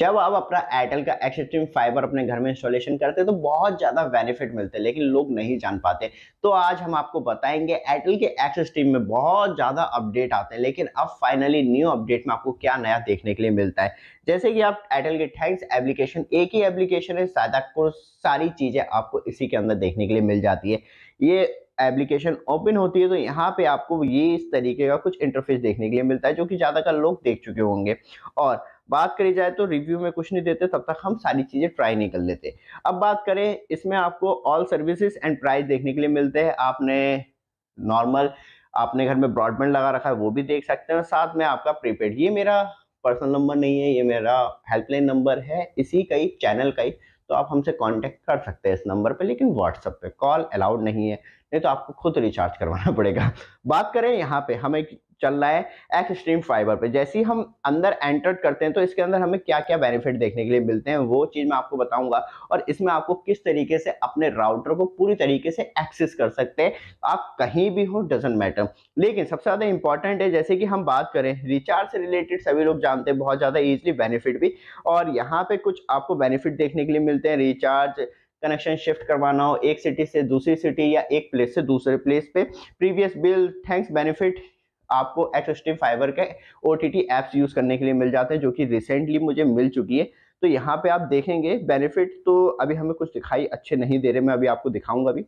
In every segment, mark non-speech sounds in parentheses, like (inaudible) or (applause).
जब आप अपना एयरटेल का एक्सट्रीम फाइबर अपने घर में इंस्टॉलेशन करते हैं तो बहुत ज़्यादा बेनिफिट मिलते हैं लेकिन लोग नहीं जान पाते तो आज हम आपको बताएंगे एयरटेल के एक्सट्रीम में बहुत ज़्यादा अपडेट आते हैं लेकिन अब फाइनली न्यू अपडेट में आपको क्या नया देखने के लिए मिलता है जैसे कि आप एयरटेल के थैंक्स एप्लीकेशन एक ही एप्लीकेशन है शायद आपको सारी चीज़ें आपको इसी के अंदर देखने के लिए मिल जाती है ये एप्लीकेशन ओपन होती है तो यहाँ पे आपको ये इस तरीके का कुछ इंटरफेस देखने के लिए मिलता है जो कि ज़्यादातर लोग देख चुके होंगे और बात करी जाए तो रिव्यू में कुछ नहीं देते तब तक हम सारी चीज़ें ट्राई नहीं कर लेते अब बात करें इसमें आपको ऑल सर्विसेज एंड प्राइस देखने के लिए मिलते हैं आपने नॉर्मल आपने घर में ब्रॉडबैंड लगा रखा है वो भी देख सकते हैं साथ में आपका प्रीपेड ये मेरा पर्सनल नंबर नहीं है ये मेरा हेल्पलाइन नंबर है इसी का ही चैनल का ही तो आप हमसे कांटेक्ट कर सकते हैं इस नंबर पे लेकिन व्हाट्सएप पे कॉल अलाउड नहीं है नहीं तो आपको खुद रिचार्ज करवाना (laughs) पड़ेगा बात करें यहाँ पे हमें चल रहा है एक्सट्रीम फाइबर पे जैसे ही हम अंदर एंटर करते हैं तो इसके अंदर हमें क्या क्या बेनिफिट देखने के लिए मिलते हैं वो चीज़ मैं आपको बताऊंगा और इसमें आपको किस तरीके से अपने राउटर को पूरी तरीके से एक्सेस कर सकते हैं आप कहीं भी हो डजेंट मैटर लेकिन सबसे ज़्यादा इंपॉर्टेंट है जैसे कि हम बात करें रिचार्ज से रिलेटेड सभी लोग जानते हैं बहुत ज़्यादा ईजिली बेनिफिट भी और यहाँ पर कुछ आपको बेनिफिट देखने के लिए मिलते हैं रिचार्ज कनेक्शन शिफ्ट करवाना हो एक सिटी से दूसरी सिटी या एक प्लेस से दूसरे प्लेस पे प्रीवियस बिल थैंक्स बेनिफिट आपको एच फाइबर के ओ टी एप्स यूज़ करने के लिए मिल जाते हैं जो कि रिसेंटली मुझे मिल चुकी है तो यहाँ पे आप देखेंगे बेनिफिट तो अभी हमें कुछ दिखाई अच्छे नहीं दे रहे मैं अभी आपको दिखाऊंगा अभी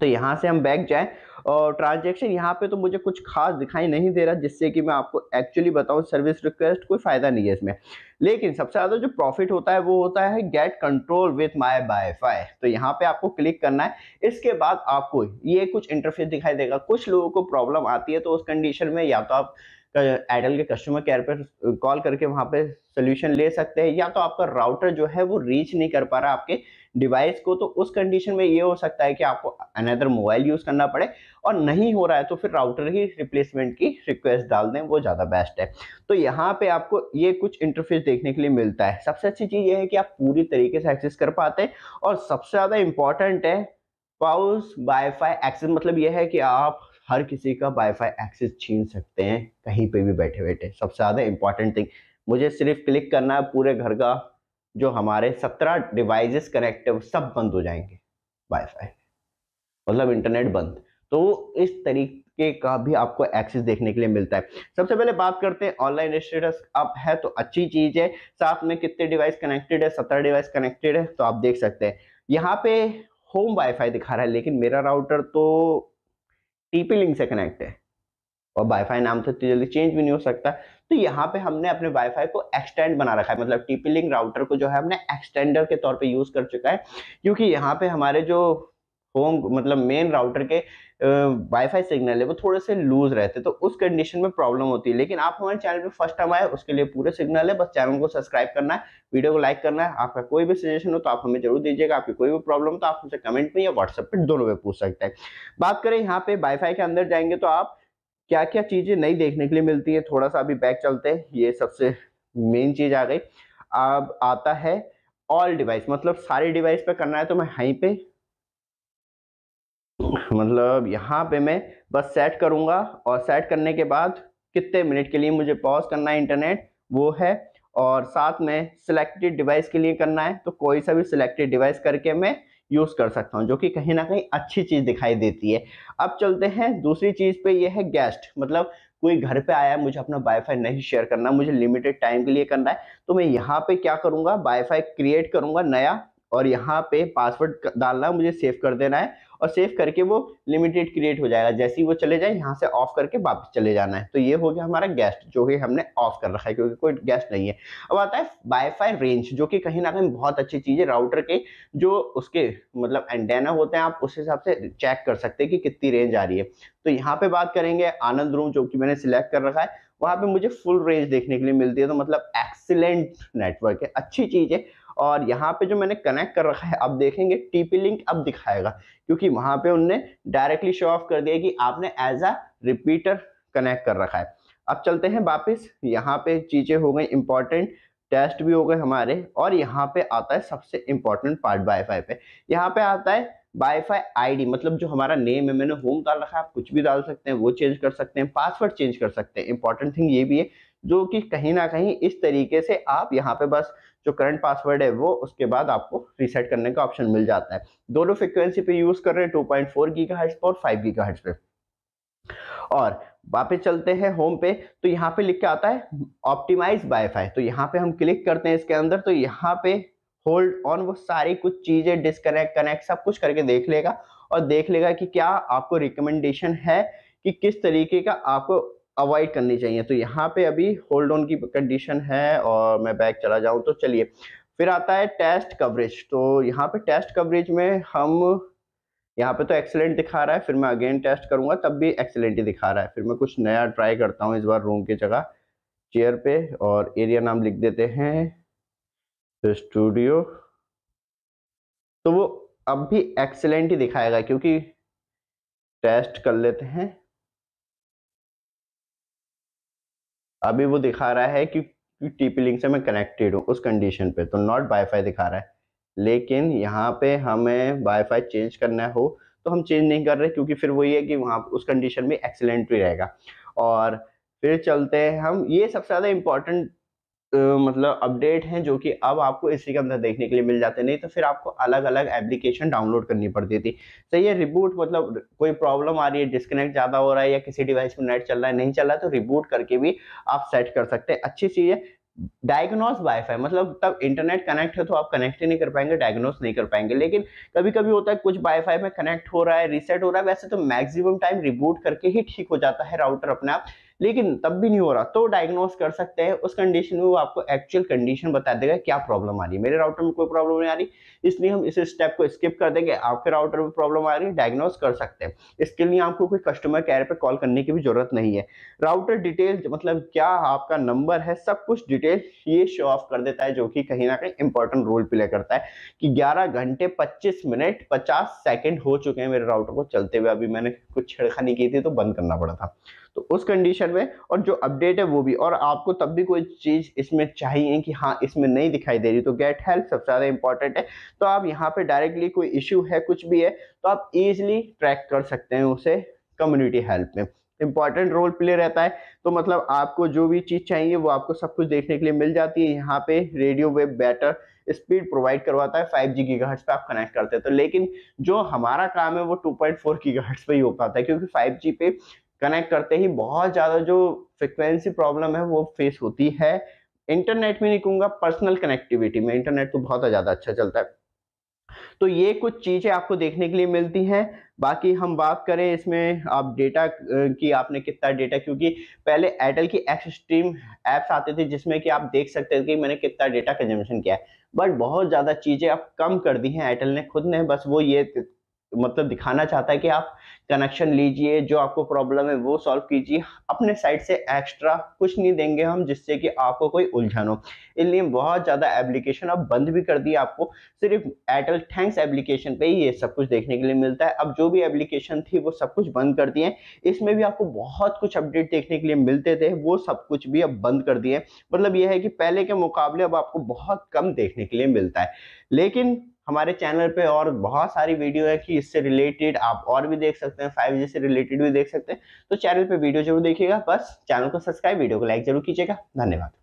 तो यहाँ से हम बैक जाए और ट्रांजेक्शन यहाँ पे तो मुझे कुछ खास दिखाई नहीं दे रहा जिससे कि मैं आपको एक्चुअली बताऊँ सर्विस रिक्वेस्ट कोई फ़ायदा नहीं है इसमें लेकिन सबसे ज़्यादा जो प्रॉफिट होता है वो होता है get control with my wifi तो यहाँ पे आपको क्लिक करना है इसके बाद आपको ये कुछ इंटरफेस दिखाई देगा कुछ लोगों को प्रॉब्लम आती है तो उस कंडीशन में या तो आप एडल के कस्टमर केयर पर कॉल करके वहाँ पे सोल्यूशन ले सकते हैं या तो आपका राउटर जो है वो रीच नहीं कर पा रहा आपके डिवाइस को तो उस कंडीशन में ये हो सकता है कि आपको अनदर मोबाइल यूज़ करना पड़े और नहीं हो रहा है तो फिर राउटर ही रिप्लेसमेंट की रिक्वेस्ट डाल दें वो ज़्यादा बेस्ट है तो यहाँ पे आपको ये कुछ इंटरफेस देखने के लिए मिलता है सबसे अच्छी चीज़ ये है कि आप पूरी तरीके से एक्सेस कर पाते हैं और सबसे ज़्यादा इंपॉर्टेंट है पाउस वाईफाई एक्सेस मतलब यह है कि आप हर किसी का वाईफाई एक्सेस छीन सकते हैं कहीं पे भी बैठे बैठे सबसे ज़्यादा इंपॉर्टेंट थिंग मुझे सिर्फ क्लिक करना है पूरे घर का जो हमारे सत्रह डिवाइसेस कनेक्टिव सब बंद हो जाएंगे वाईफाई मतलब इंटरनेट बंद तो इस तरीके का भी आपको एक्सेस देखने के लिए मिलता है सबसे पहले बात करते हैं ऑनलाइन स्टेटस अप है तो अच्छी चीज है साथ में कितने डिवाइस कनेक्टेड है सत्रह डिवाइस कनेक्टेड है तो आप देख सकते हैं यहाँ पे होम वाईफाई दिखा रहा है लेकिन मेरा राउटर तो टीपी लिंक से कनेक्ट है और वाईफाई नाम तो इतनी जल्दी चेंज भी नहीं हो सकता तो यहाँ पे हमने अपने वाईफाई को एक्सटेंड बना रखा है मतलब टीपी लिंक राउटर को जो है हमने एक्सटेंडर के तौर पे यूज कर चुका है क्योंकि यहाँ पे हमारे जो होम मतलब मेन राउटर के वाईफाई सिग्नल है वो थोड़े से लूज रहते तो उस कंडीशन में प्रॉब्लम होती है लेकिन आप हमारे चैनल पे फर्स्ट टाइम आए उसके लिए पूरे सिग्नल है बस चैनल को सब्सक्राइब करना है वीडियो को लाइक करना है आपका कोई भी सजेशन हो तो आप हमें जरूर दीजिएगा आपकी कोई भी प्रॉब्लम तो आप हमसे कमेंट में या व्हाट्सएप पर दोनों में पूछ सकते हैं बात करें यहाँ पे वाईफाई के अंदर जाएंगे तो आप क्या क्या चीज़ें नहीं देखने के लिए मिलती है थोड़ा सा अभी बैक चलते हैं ये सबसे मेन चीज़ आ गई अब आता है ऑल डिवाइस मतलब सारे डिवाइस पे करना है तो मैं यहीं पे मतलब यहाँ पे मैं बस सेट करूंगा और सेट करने के बाद कितने मिनट के लिए मुझे पॉज करना है इंटरनेट वो है और साथ में सिलेक्टेड डिवाइस के लिए करना है तो कोई सा भी सिलेक्टेड डिवाइस करके मैं यूज़ कर सकता हूँ जो कि कहीं ना कहीं अच्छी चीज़ दिखाई देती है अब चलते हैं दूसरी चीज़ पे ये है गेस्ट मतलब कोई घर पे आया है मुझे अपना वाईफाई नहीं शेयर करना मुझे लिमिटेड टाइम के लिए करना है तो मैं यहाँ पे क्या करूँगा वाईफाई क्रिएट करूँगा नया और यहाँ पे पासवर्ड डालना मुझे सेव कर देना है और सेव करके वो लिमिटेड क्रिएट हो जाएगा जैसे ही वो चले जाए यहाँ से ऑफ करके वापस चले जाना है तो ये हो गया हमारा गेस्ट जो कि हमने ऑफ कर रखा है क्योंकि कोई गेस्ट नहीं है अब आता है वाईफाई रेंज जो कि कहीं ना कहीं बहुत अच्छी चीज़ है राउटर के जो उसके मतलब एंटेना होते हैं आप उस हिसाब से चेक कर सकते हैं कि कितनी रेंज आ रही है तो यहाँ पे बात करेंगे आनंद रूम जो कि मैंने सिलेक्ट कर रखा है वहाँ पे मुझे फुल रेंज देखने के लिए मिलती है तो मतलब एक्सीलेंट नेटवर्क है अच्छी चीज़ है और यहाँ पे जो मैंने कनेक्ट कर रखा है आप देखेंगे टीपी लिंक अब दिखाएगा क्योंकि वहां पे उनने डायरेक्टली शो ऑफ कर दिया कि आपने एज अ रिपीटर कनेक्ट कर रखा है अब चलते हैं वापस यहाँ पे चीज़ें हो गई इंपॉर्टेंट टेस्ट भी हो गए हमारे और यहाँ पे आता है सबसे इंपॉर्टेंट पार्ट वाईफाई पे यहाँ पे आता है वाईफाई आईडी मतलब जो हमारा नेम है मैंने होम डाल रखा है आप कुछ भी डाल सकते हैं वो चेंज कर सकते हैं पासवर्ड चेंज कर सकते हैं इंपॉर्टेंट थिंग ये भी है जो कि कहीं ना कहीं इस तरीके से आप यहाँ पे बस जो करंट पासवर्ड है वो उसके बाद आपको रीसेट करने का ऑप्शन मिल जाता है दोनों फ्रिक्वेंसी पे यूज कर रहे हैं two point four giga hertz पर और फाइव गीगा हर्ट पे और वापस चलते हैं होम पे तो यहाँ पे लिख के आता है ऑप्टिमाइज वाईफाई तो यहाँ पे हम क्लिक करते हैं इसके अंदर तो यहाँ पे होल्ड ऑन वो सारी कुछ चीजें डिस्कनेक्ट कनेक्ट सब कुछ करके देख लेगा और देख लेगा कि क्या आपको रिकमेंडेशन है कि किस तरीके का आपको अवॉइड करनी चाहिए तो यहाँ पे अभी होल्ड ऑन की कंडीशन है और मैं बैक चला जाऊँ तो चलिए फिर आता है टेस्ट कवरेज तो यहाँ पे टेस्ट कवरेज में हम यहाँ पे तो एक्सेलेंट दिखा रहा है फिर मैं अगेन टेस्ट करूँगा तब भी एक्सेलेंट ही दिखा रहा है फिर मैं कुछ नया ट्राई करता हूँ इस बार रूम की जगह चेयर पे और एरिया नाम लिख देते हैं स्टूडियो तो वो अब भी एक्सेलेंट ही दिखाएगा क्योंकि टेस्ट कर लेते हैं अभी वो दिखा रहा है कि टीपी लिंक से मैं कनेक्टेड हूँ उस कंडीशन पे तो नॉट वाईफाई दिखा रहा है लेकिन यहाँ पे हमें वाईफाई चेंज करना हो तो हम चेंज नहीं कर रहे क्योंकि फिर वही है कि वहाँ उस कंडीशन में एक्सीलेंट भी रहेगा और फिर चलते हैं हम ये सबसे ज़्यादा इम्पॉर्टेंट मतलब अपडेट हैं जो कि अब आपको इसी के अंदर देखने के लिए मिल जाते नहीं तो फिर आपको अलग अलग एप्लीकेशन डाउनलोड करनी पड़ती थी सही है रिबूट मतलब कोई प्रॉब्लम आ रही है डिस्कनेक्ट ज़्यादा हो रहा है या किसी डिवाइस में नेट चल रहा है नहीं चल रहा है तो रिबूट करके भी आप सेट कर सकते हैं अच्छी चीज़ है डायग्नोस वाईफाई मतलब तब इंटरनेट कनेक्ट है तो आप कनेक्ट ही नहीं कर पाएंगे डायग्नोस नहीं कर पाएंगे लेकिन कभी कभी होता है कुछ वाईफाई में कनेक्ट हो रहा है रीसेट हो रहा है वैसे तो मैक्सिमम टाइम रिबूट करके ही ठीक हो जाता है राउटर अपने आप लेकिन तब भी नहीं हो रहा तो डायग्नोस कर सकते हैं उस कंडीशन में वो आपको एक्चुअल कंडीशन बता देगा क्या प्रॉब्लम आ रही है मेरे राउटर में कोई प्रॉब्लम नहीं आ रही इसलिए हम इस स्टेप को स्किप कर देंगे आपके राउटर में प्रॉब्लम आ रही है डायग्नोस कर सकते हैं इसके लिए आपको कोई कस्टमर केयर पर कॉल करने की भी जरूरत नहीं है राउटर डिटेल मतलब क्या आपका नंबर है सब कुछ डिटेल ये शो ऑफ कर देता है जो कि कहीं ना कहीं इंपॉर्टेंट रोल प्ले करता है कि ग्यारह घंटे पच्चीस मिनट पचास सेकेंड हो चुके हैं मेरे राउटर को चलते हुए अभी मैंने कुछ छिड़खानी की थी तो बंद करना पड़ा था तो उस कंडीशन में और जो अपडेट है वो भी और आपको तब भी कोई चीज़ इसमें चाहिए कि हाँ इसमें नहीं दिखाई दे रही तो गेट हेल्प सबसे ज़्यादा इंपॉर्टेंट है तो आप यहाँ पर डायरेक्टली कोई इश्यू है कुछ भी है तो आप इजिली ट्रैक कर सकते हैं उसे कम्युनिटी हेल्प में इंपॉर्टेंट रोल प्ले रहता है तो मतलब आपको जो भी चीज़ चाहिए वो आपको सब कुछ देखने के लिए मिल जाती है यहाँ पे radio wave better speed provide करवाता है 5G जी गीगाहर्ट्स पे आप कनेक्ट करते हैं तो लेकिन जो हमारा काम है वो 2.4 गीगाहर्ट्स पे ही हो पाता है क्योंकि 5G पे कनेक्ट करते ही बहुत ज़्यादा जो फ्रिक्वेंसी प्रॉब्लम है वो फेस होती है इंटरनेट में नहीं कहूँगा पर्सनल कनेक्टिविटी में इंटरनेट तो बहुत ज़्यादा अच्छा चलता है तो ये कुछ चीज़ें आपको देखने के लिए मिलती हैं बाकी हम बात करें इसमें आप डेटा की आपने कितना डेटा क्योंकि पहले एयरटेल की एक्स स्ट्रीम ऐप्स आते थे जिसमें कि आप देख सकते थे कि मैंने कितना डेटा कंजम्पशन किया है बट बहुत ज़्यादा चीज़ें अब कम कर दी हैं एयरटेल ने खुद ने बस वो ये मतलब दिखाना चाहता है कि आप कनेक्शन लीजिए जो आपको प्रॉब्लम है वो सॉल्व कीजिए अपने साइड से एक्स्ट्रा कुछ नहीं देंगे हम जिससे कि आपको कोई उलझन हो इसलिए बहुत ज़्यादा एप्लीकेशन अब बंद भी कर दिए आपको सिर्फ एयरटेल थैंक्स एप्लीकेशन पे ही ये सब कुछ देखने के लिए मिलता है अब जो भी एप्लीकेशन थी वो सब कुछ बंद कर दिए इसमें भी आपको बहुत कुछ अपडेट देखने के लिए मिलते थे वो सब कुछ भी अब बंद कर दिए मतलब यह है कि पहले के मुकाबले अब आपको बहुत कम देखने के लिए मिलता है लेकिन हमारे चैनल पे और बहुत सारी वीडियो है कि इससे रिलेटेड आप और भी देख सकते हैं फाइव से रिलेटेड भी देख सकते हैं तो चैनल पे वीडियो जरूर देखिएगा बस चैनल को सब्सक्राइब वीडियो को लाइक जरूर कीजिएगा धन्यवाद